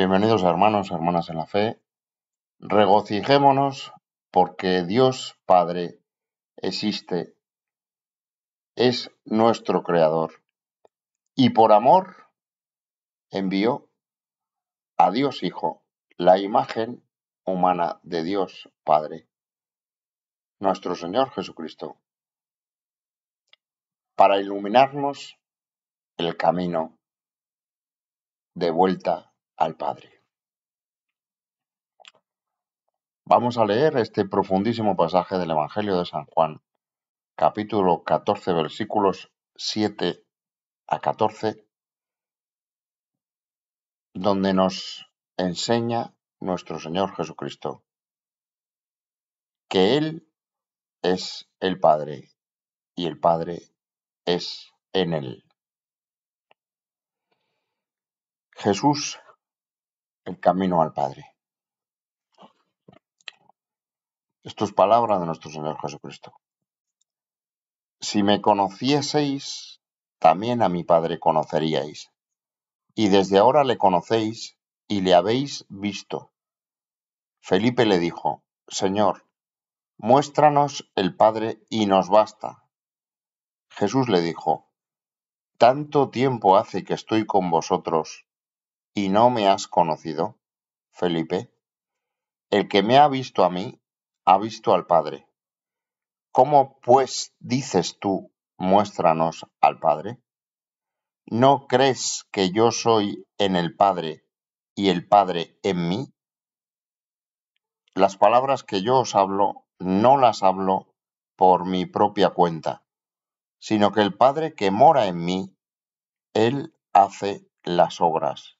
Bienvenidos hermanos, hermanas en la fe. Regocijémonos porque Dios Padre existe, es nuestro Creador y por amor envió a Dios Hijo, la imagen humana de Dios Padre, nuestro Señor Jesucristo, para iluminarnos el camino de vuelta al Padre. Vamos a leer este profundísimo pasaje del Evangelio de San Juan, capítulo 14, versículos 7 a 14, donde nos enseña nuestro Señor Jesucristo que Él es el Padre y el Padre es en Él. Jesús el camino al Padre. Esto es palabra de nuestro Señor Jesucristo. Si me conocieseis, también a mi Padre conoceríais. Y desde ahora le conocéis y le habéis visto. Felipe le dijo, Señor, muéstranos el Padre y nos basta. Jesús le dijo, Tanto tiempo hace que estoy con vosotros y no me has conocido, Felipe? El que me ha visto a mí, ha visto al Padre. ¿Cómo pues dices tú, muéstranos al Padre? ¿No crees que yo soy en el Padre y el Padre en mí? Las palabras que yo os hablo no las hablo por mi propia cuenta, sino que el Padre que mora en mí, Él hace las obras.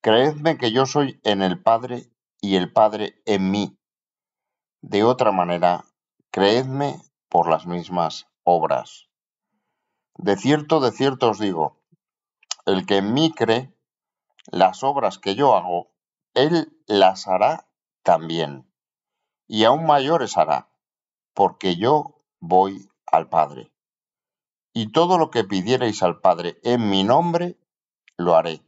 Creedme que yo soy en el Padre y el Padre en mí. De otra manera, creedme por las mismas obras. De cierto, de cierto os digo, el que en mí cree, las obras que yo hago, él las hará también. Y aún mayores hará, porque yo voy al Padre. Y todo lo que pidierais al Padre en mi nombre, lo haré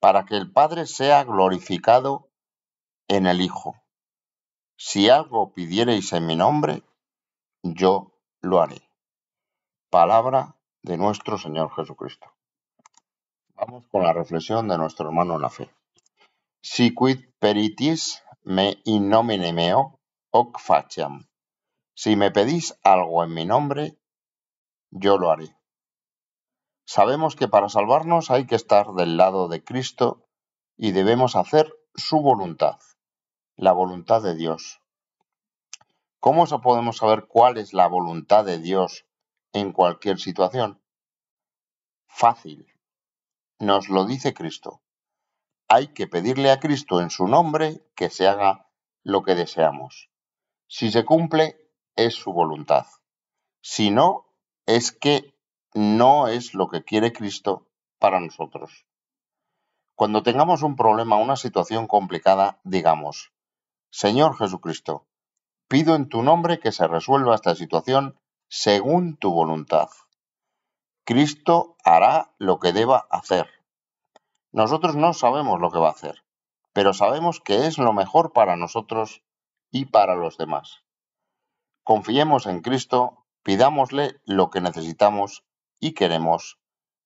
para que el Padre sea glorificado en el Hijo. Si algo pidiereis en mi nombre, yo lo haré. Palabra de nuestro Señor Jesucristo. Vamos con la reflexión de nuestro hermano en la fe. Si quid peritis me in nomine meo, hoc faciam. Si me pedís algo en mi nombre, yo lo haré. Sabemos que para salvarnos hay que estar del lado de Cristo y debemos hacer su voluntad, la voluntad de Dios. ¿Cómo podemos saber cuál es la voluntad de Dios en cualquier situación? Fácil. Nos lo dice Cristo. Hay que pedirle a Cristo en su nombre que se haga lo que deseamos. Si se cumple, es su voluntad. Si no, es que no es lo que quiere Cristo para nosotros. Cuando tengamos un problema, una situación complicada, digamos, Señor Jesucristo, pido en tu nombre que se resuelva esta situación según tu voluntad. Cristo hará lo que deba hacer. Nosotros no sabemos lo que va a hacer, pero sabemos que es lo mejor para nosotros y para los demás. Confiemos en Cristo, pidámosle lo que necesitamos y queremos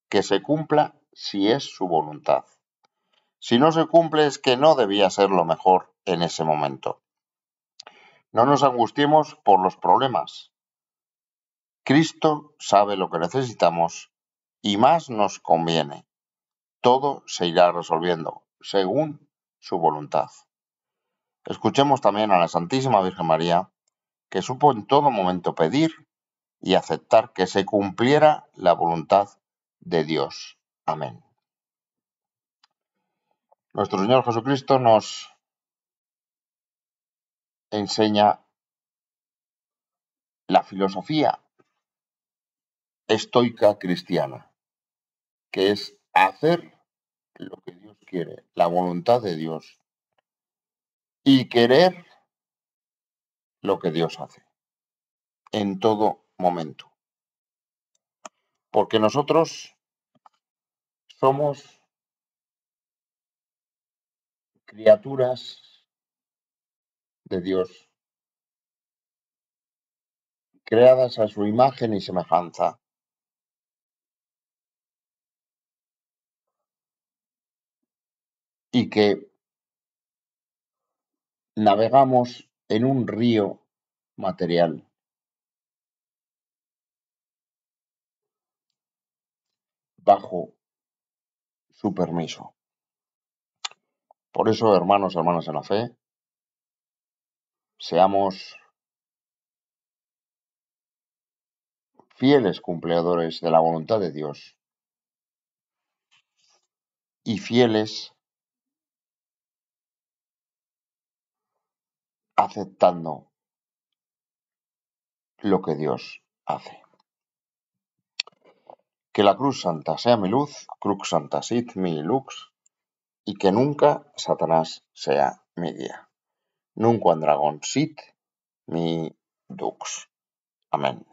que se cumpla si es su voluntad. Si no se cumple es que no debía ser lo mejor en ese momento. No nos angustiemos por los problemas. Cristo sabe lo que necesitamos y más nos conviene. Todo se irá resolviendo según su voluntad. Escuchemos también a la Santísima Virgen María, que supo en todo momento pedir y aceptar que se cumpliera la voluntad de Dios. Amén. Nuestro Señor Jesucristo nos enseña la filosofía estoica cristiana, que es hacer lo que Dios quiere, la voluntad de Dios, y querer lo que Dios hace en todo momento. Porque nosotros somos criaturas de Dios, creadas a su imagen y semejanza. Y que navegamos en un río material. bajo su permiso. Por eso, hermanos, hermanas en la fe, seamos fieles cumpleadores de la voluntad de Dios y fieles aceptando lo que Dios hace. Que la cruz santa sea mi luz, crux santa sit mi lux, y que nunca Satanás sea mi guía. Nunca dragón sit mi dux. Amén.